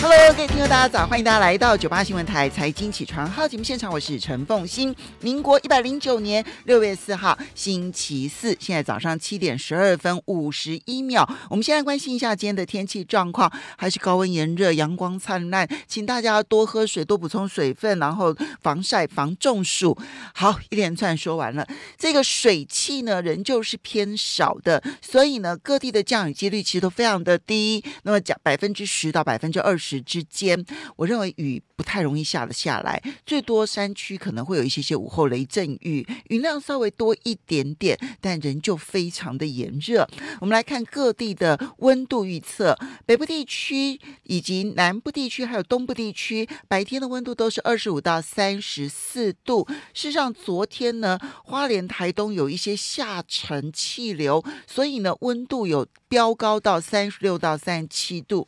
Hello，各位听众，大家早！欢迎大家来到九八新闻台财经起床号节目现场，我是陈凤欣。民国一百零九年六月四号，星期四，现在早上七点十二分五十一秒。我们先来关心一下今天的天气状况，还是高温炎热，阳光灿烂，请大家多喝水，多补充水分，然后防晒防中暑。好，一连串说完了，这个水汽呢，仍旧是偏少的，所以呢，各地的降雨几率其实都非常的低。那么讲百分之十到百分之二十。之间，我认为雨不太容易下得下来，最多山区可能会有一些些午后雷阵雨，云量稍微多一点点，但仍旧非常的炎热。我们来看各地的温度预测，北部地区以及南部地区还有东部地区，白天的温度都是二十五到三十四度。事实上，昨天呢，花莲、台东有一些下沉气流，所以呢，温度有飙高到三十六到三十七度。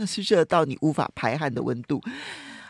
那是热到你无法排汗的温度。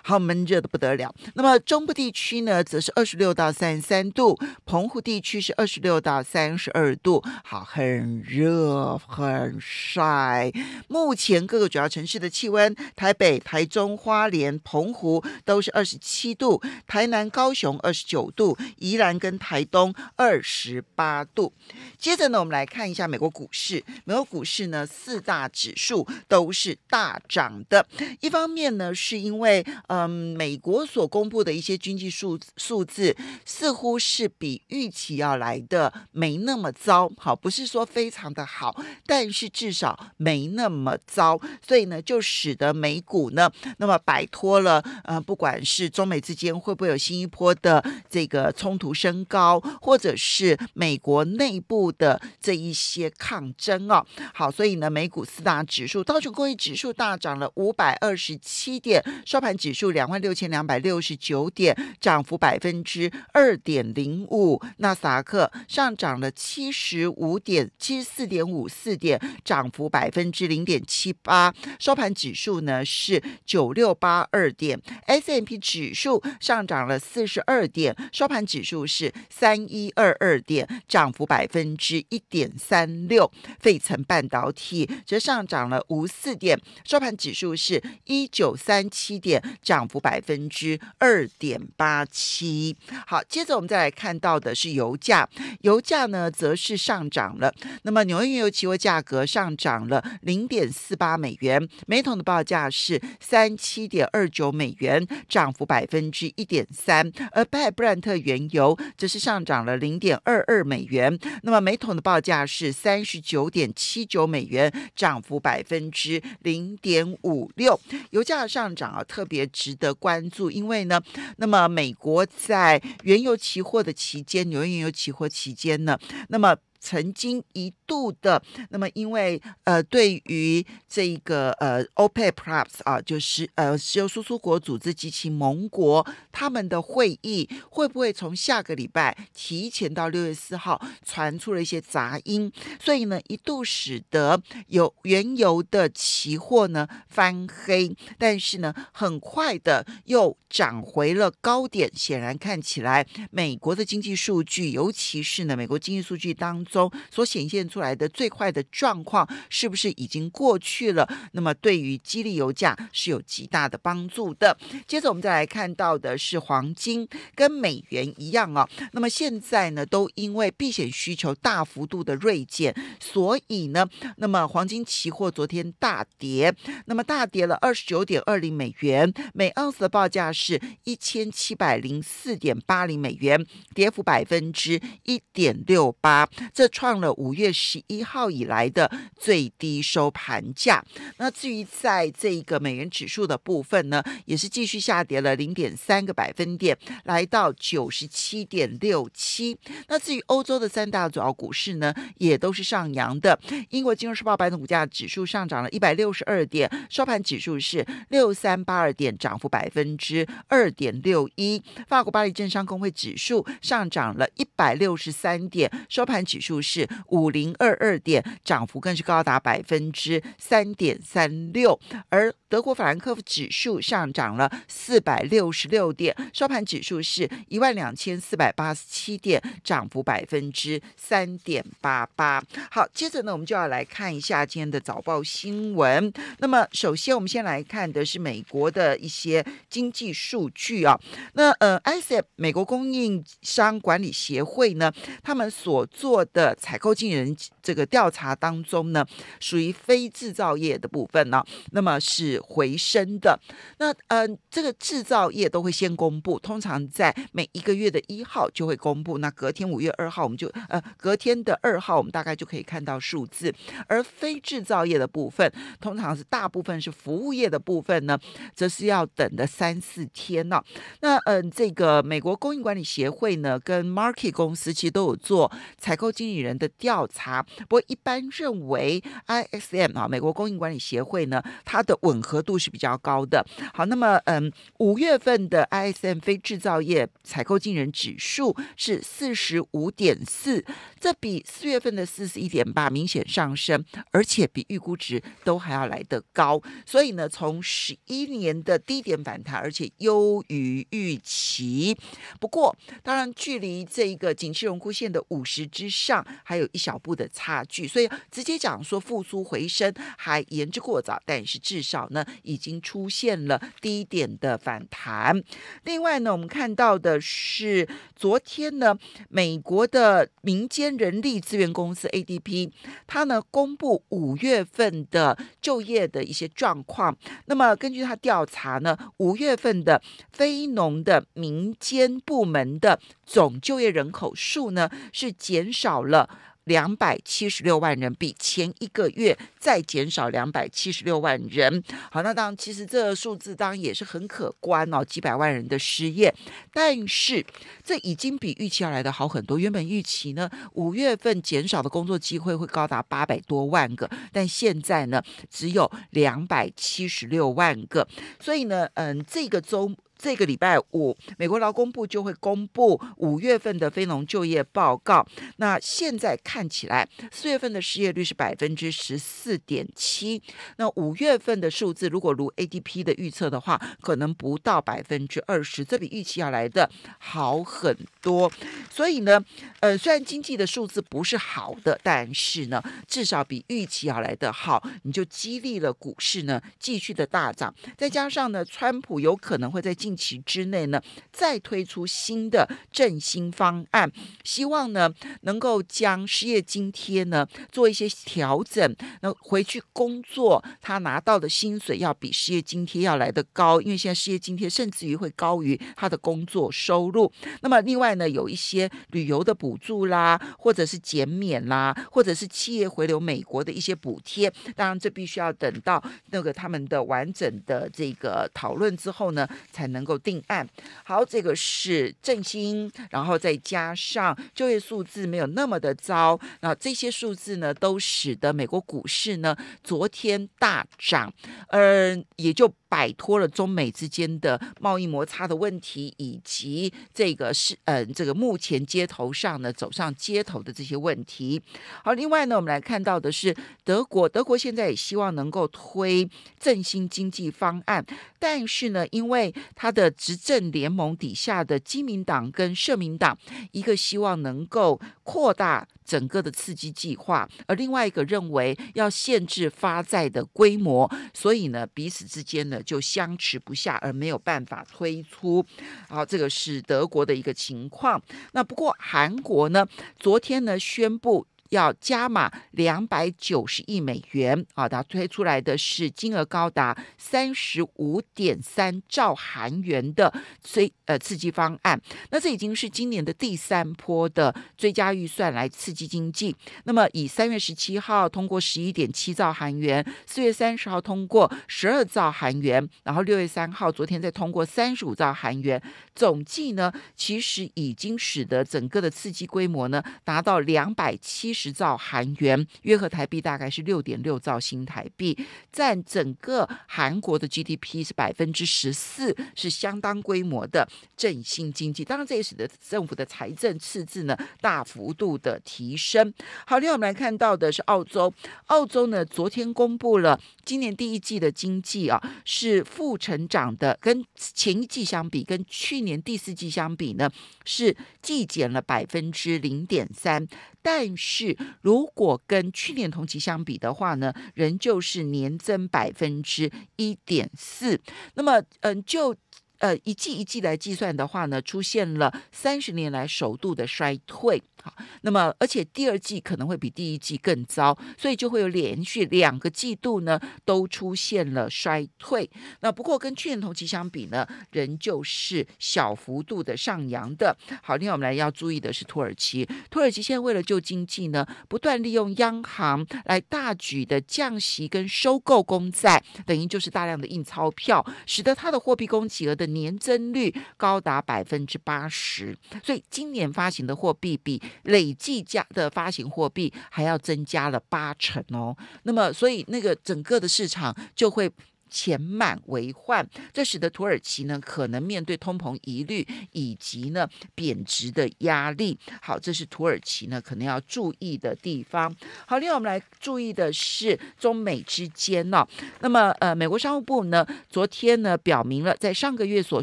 好闷热的不得了。那么中部地区呢，则是二十六到三十三度；澎湖地区是二十六到三十二度。好，很热很晒。目前各个主要城市的气温，台北、台中、花莲、澎湖都是二十七度；台南、高雄二十九度；宜兰跟台东二十八度。接着呢，我们来看一下美国股市。美国股市呢，四大指数都是大涨的。一方面呢，是因为嗯，美国所公布的一些经济数数字，似乎是比预期要来的没那么糟。好，不是说非常的好，但是至少没那么糟，所以呢，就使得美股呢，那么摆脱了呃，不管是中美之间会不会有新一波的这个冲突升高，或者是美国内部的这一些抗争哦。好，所以呢，美股四大指数，道琼工业指数大涨了五百二十七点，收盘指数。就两万六千两百六十九点，涨幅百分之二点零五。纳斯达克上涨了七十五点，七十四点五四点，涨幅百分之零点七八。收盘指数呢是九六八二点，S M P 指数上涨了四十二点，收盘指数是三一二二点，涨幅百分之一点三六。费城半导体则上涨了五四点，收盘指数是一九三七点。涨幅百分之二点八七。好，接着我们再来看到的是油价，油价呢则是上涨了。那么纽约原油期货价格上涨了零点四八美元，每桶的报价是三七点二九美元，涨幅百分之一点三。而拜布兰特原油则是上涨了零点二二美元，那么每桶的报价是三十九点七九美元，涨幅百分之零点五六。油价上涨啊，特别。值得关注，因为呢，那么美国在原油期货的期间，纽约原油期货期间呢，那么曾经一。度的，那么因为呃，对于这个呃，OPEC Plus 啊，就是呃，石油输出国组织及其盟国他们的会议会不会从下个礼拜提前到六月四号，传出了一些杂音，所以呢，一度使得有原油的期货呢翻黑，但是呢，很快的又涨回了高点。显然看起来，美国的经济数据，尤其是呢，美国经济数据当中所显现出。来的最快的状况是不是已经过去了？那么对于激励油价是有极大的帮助的。接着我们再来看到的是黄金，跟美元一样啊。那么现在呢，都因为避险需求大幅度的锐减，所以呢，那么黄金期货昨天大跌，那么大跌了二十九点二零美元每盎司的报价是一千七百零四点八零美元，跌幅百分之一点六八，这创了五月十。十一号以来的最低收盘价。那至于在这一个美元指数的部分呢，也是继续下跌了零点三个百分点，来到九十七点六七。那至于欧洲的三大主要股市呢，也都是上扬的。英国金融时报白的股价指数上涨了一百六十二点，收盘指数是六三八二点，涨幅百分之二点六一。法国巴黎政商工会指数上涨了一百六十三点，收盘指数是五零。二二点涨幅更是高达百分之三点三六，而德国法兰克福指数上涨了四百六十六点，收盘指数是一万两千四百八十七点，涨幅百分之三点八八。好，接着呢，我们就要来看一下今天的早报新闻。那么，首先我们先来看的是美国的一些经济数据啊。那呃，I s A 美国供应商管理协会呢，他们所做的采购经理。这个调查当中呢，属于非制造业的部分呢，那么是回升的。那嗯，这个制造业都会先公布，通常在每一个月的一号就会公布。那隔天五月二号，我们就呃隔天的二号，我们大概就可以看到数字。而非制造业的部分，通常是大部分是服务业的部分呢，则是要等的三四天呢。那嗯，这个美国供应管理协会呢，跟 Market 公司其实都有做采购经理人的调查。啊，不过一般认为 ISM 啊，美国供应管理协会呢，它的吻合度是比较高的。好，那么嗯，五月份的 ISM 非制造业采购进人指数是四十五点四，这比四月份的四十一点八明显上升，而且比预估值都还要来得高。所以呢，从十一年的低点反弹，而且优于预期。不过，当然距离这一个景气荣枯线的五十之上，还有一小步。的差距，所以直接讲说复苏回升还言之过早，但是至少呢，已经出现了低点的反弹。另外呢，我们看到的是昨天呢，美国的民间人力资源公司 ADP，它呢公布五月份的就业的一些状况。那么根据他调查呢，五月份的非农的民间部门的总就业人口数呢是减少了。两百七十六万人比前一个月再减少两百七十六万人。好，那当然，其实这个数字当然也是很可观哦，几百万人的失业，但是这已经比预期要来的好很多。原本预期呢，五月份减少的工作机会会高达八百多万个，但现在呢，只有两百七十六万个。所以呢，嗯，这个周。这个礼拜五，美国劳工部就会公布五月份的非农就业报告。那现在看起来，四月份的失业率是百分之十四点七。那五月份的数字，如果如 ADP 的预测的话，可能不到百分之二十，这比预期要来的好很多。所以呢，呃，虽然经济的数字不是好的，但是呢，至少比预期要来的好，你就激励了股市呢继续的大涨。再加上呢，川普有可能会在今近期之内呢，再推出新的振兴方案，希望呢能够将失业津贴呢做一些调整。那回去工作，他拿到的薪水要比失业津贴要来的高，因为现在失业津贴甚至于会高于他的工作收入。那么另外呢，有一些旅游的补助啦，或者是减免啦，或者是企业回流美国的一些补贴。当然，这必须要等到那个他们的完整的这个讨论之后呢，才能。能够定案，好，这个是振兴，然后再加上就业数字没有那么的糟，那这些数字呢，都使得美国股市呢昨天大涨，嗯，也就。摆脱了中美之间的贸易摩擦的问题，以及这个是嗯，这个目前街头上呢走上街头的这些问题。好，另外呢，我们来看到的是德国，德国现在也希望能够推振兴经济方案，但是呢，因为他的执政联盟底下的基民党跟社民党，一个希望能够扩大整个的刺激计划，而另外一个认为要限制发债的规模，所以呢，彼此之间呢就相持不下，而没有办法推出。好，这个是德国的一个情况。那不过韩国呢，昨天呢宣布。要加码两百九十亿美元啊！它推出来的是金额高达三十五点三兆韩元的追呃刺激方案。那这已经是今年的第三波的追加预算来刺激经济。那么以三月十七号通过十一点七兆韩元，四月三十号通过十二兆韩元，然后六月三号昨天再通过三十五兆韩元，总计呢其实已经使得整个的刺激规模呢达到两百七十。十兆韩元，约合台币大概是六点六兆新台币，占整个韩国的 GDP 是百分之十四，是相当规模的振兴经济。当然，这也使得政府的财政赤字呢大幅度的提升。好，另外我们来看到的是澳洲，澳洲呢昨天公布了今年第一季的经济啊是负成长的，跟前一季相比，跟去年第四季相比呢是季减了百分之零点三。但是如果跟去年同期相比的话呢，仍旧是年增百分之一点四。那么，嗯，就。呃，一季一季来计算的话呢，出现了三十年来首度的衰退。好，那么而且第二季可能会比第一季更糟，所以就会有连续两个季度呢都出现了衰退。那不过跟去年同期相比呢，仍旧是小幅度的上扬的。好，另外我们来要注意的是土耳其，土耳其现在为了救经济呢，不断利用央行来大举的降息跟收购公债，等于就是大量的印钞票，使得它的货币供给额的年增率高达百分之八十，所以今年发行的货币比累计加的发行货币还要增加了八成哦。那么，所以那个整个的市场就会。钱满为患，这使得土耳其呢可能面对通膨疑虑以及呢贬值的压力。好，这是土耳其呢可能要注意的地方。好，另外我们来注意的是中美之间哦。那么呃，美国商务部呢昨天呢表明了，在上个月所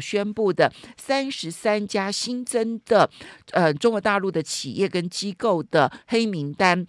宣布的三十三家新增的呃中国大陆的企业跟机构的黑名单。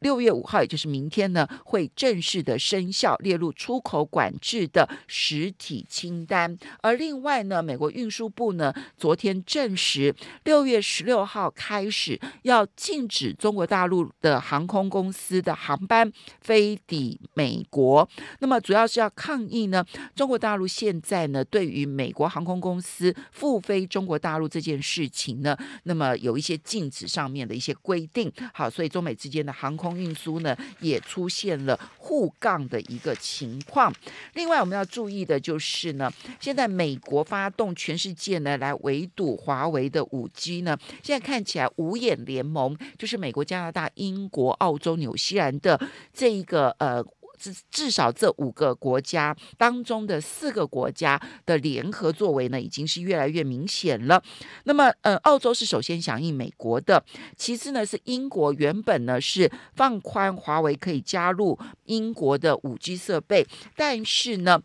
六月五号，也就是明天呢，会正式的生效，列入出口管制的实体清单。而另外呢，美国运输部呢，昨天证实，六月十六号开始要禁止中国大陆的航空公司的航班飞抵美国。那么主要是要抗议呢，中国大陆现在呢，对于美国航空公司复飞中国大陆这件事情呢，那么有一些禁止上面的一些规定。好，所以中美之间的航空。空运输呢，也出现了互杠的一个情况。另外，我们要注意的就是呢，现在美国发动全世界呢来围堵华为的五 G 呢，现在看起来五眼联盟，就是美国、加拿大、英国、澳洲、纽西兰的这一个呃。至至少这五个国家当中的四个国家的联合作为呢，已经是越来越明显了。那么，呃，澳洲是首先响应美国的，其次呢是英国，原本呢是放宽华为可以加入英国的五 G 设备，但是呢。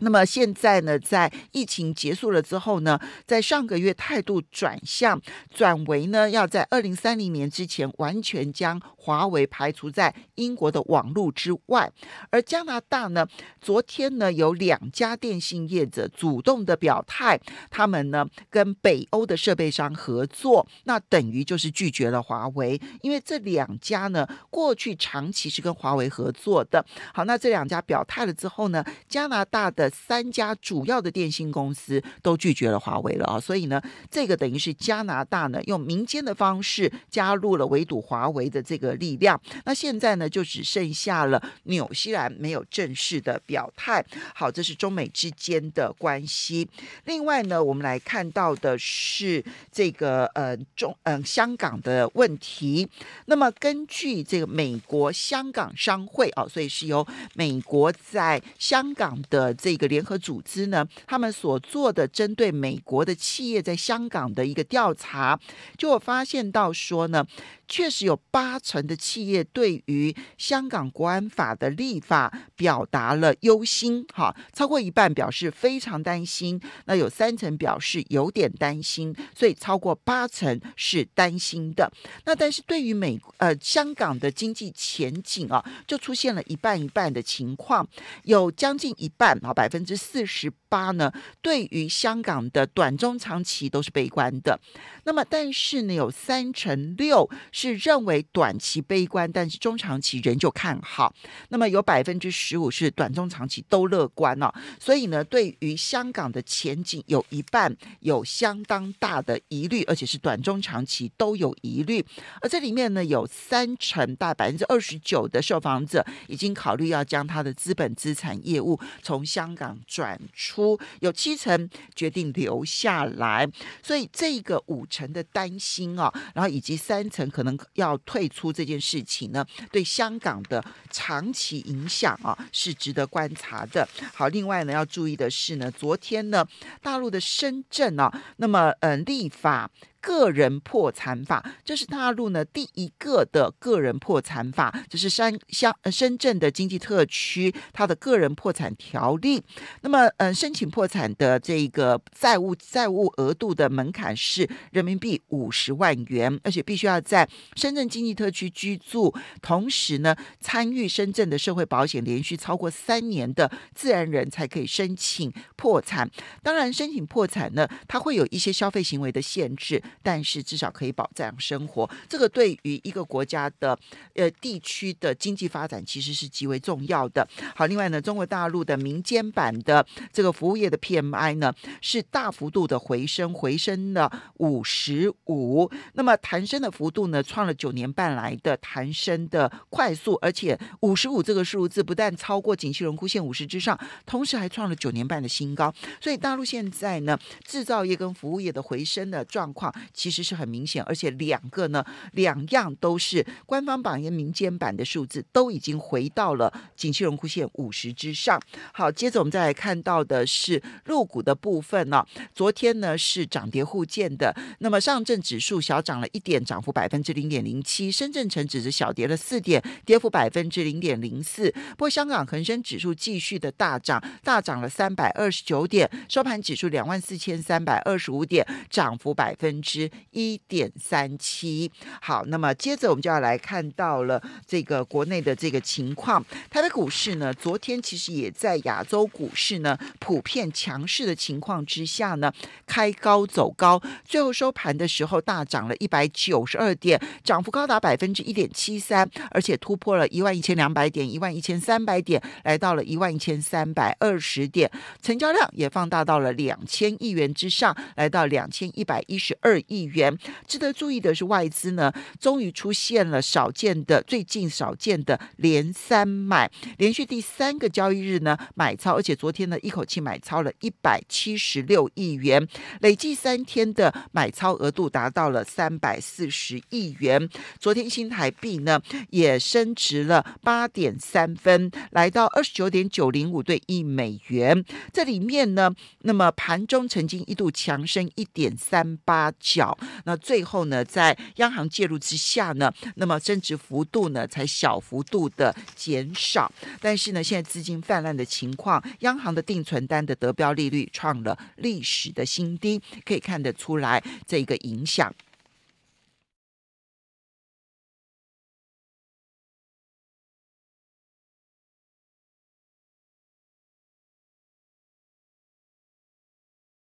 那么现在呢，在疫情结束了之后呢，在上个月态度转向，转为呢，要在二零三零年之前完全将华为排除在英国的网络之外。而加拿大呢，昨天呢，有两家电信业者主动的表态，他们呢跟北欧的设备商合作，那等于就是拒绝了华为，因为这两家呢，过去长期是跟华为合作的。好，那这两家表态了之后呢，加拿大的。三家主要的电信公司都拒绝了华为了啊，所以呢，这个等于是加拿大呢用民间的方式加入了围堵华为的这个力量。那现在呢，就只剩下了纽西兰没有正式的表态。好，这是中美之间的关系。另外呢，我们来看到的是这个呃中呃香港的问题。那么根据这个美国香港商会啊，所以是由美国在香港的这个联合组织呢，他们所做的针对美国的企业在香港的一个调查，就我发现到说呢，确实有八成的企业对于香港国安法的立法表达了忧心，哈，超过一半表示非常担心，那有三成表示有点担心，所以超过八成是担心的。那但是对于美呃香港的经济前景啊，就出现了一半一半的情况，有将近一半啊百。百分之四十八呢，对于香港的短中长期都是悲观的。那么，但是呢，有三成六是认为短期悲观，但是中长期仍旧看好。那么，有百分之十五是短中长期都乐观呢。所以呢，对于香港的前景，有一半有相当大的疑虑，而且是短中长期都有疑虑。而这里面呢，有三成大百分之二十九的受访者已经考虑要将他的资本资产业务从香。香港转出有七成决定留下来，所以这个五成的担心啊，然后以及三成可能要退出这件事情呢，对香港的长期影响啊是值得观察的。好，另外呢要注意的是呢，昨天呢大陆的深圳啊，那么呃立法。个人破产法，这是大陆呢第一个的个人破产法，这是深香深圳的经济特区它的个人破产条例。那么，呃，申请破产的这个债务债务额度的门槛是人民币五十万元，而且必须要在深圳经济特区居住，同时呢参与深圳的社会保险连续超过三年的自然人才可以申请破产。当然，申请破产呢，它会有一些消费行为的限制。但是至少可以保障生活，这个对于一个国家的呃地区的经济发展其实是极为重要的。好，另外呢，中国大陆的民间版的这个服务业的 PMI 呢是大幅度的回升，回升了五十五，那么弹升的幅度呢创了九年半来的弹升的快速，而且五十五这个数字不但超过景气荣枯线五十之上，同时还创了九年半的新高。所以大陆现在呢制造业跟服务业的回升的状况。其实是很明显，而且两个呢，两样都是官方榜跟民间版的数字都已经回到了景气荣枯线五十之上。好，接着我们再来看到的是入股的部分呢。昨天呢是涨跌互见的，那么上证指数小涨了一点，涨幅百分之零点零七；深圳成指是小跌了四点，跌幅百分之零点零四。不过香港恒生指数继续的大涨，大涨了三百二十九点，收盘指数两万四千三百二十五点，涨幅百分之。十一点三七，好，那么接着我们就要来看到了这个国内的这个情况。台北股市呢，昨天其实也在亚洲股市呢普遍强势的情况之下呢，开高走高，最后收盘的时候大涨了一百九十二点，涨幅高达百分之一点七三，而且突破了一万一千两百点、一万一千三百点，来到了一万一千三百二十点，成交量也放大到了两千亿元之上，来到两千一百一十二。亿元。值得注意的是，外资呢终于出现了少见的最近少见的连三买，连续第三个交易日呢买超，而且昨天呢一口气买超了一百七十六亿元，累计三天的买超额度达到了三百四十亿元。昨天新台币呢也升值了八点三分，来到二十九点九零五对一美元。这里面呢，那么盘中曾经一度强升一点三八。小，那最后呢，在央行介入之下呢，那么升值幅度呢才小幅度的减少。但是呢，现在资金泛滥的情况，央行的定存单的得标利率创了历史的新低，可以看得出来这个影响。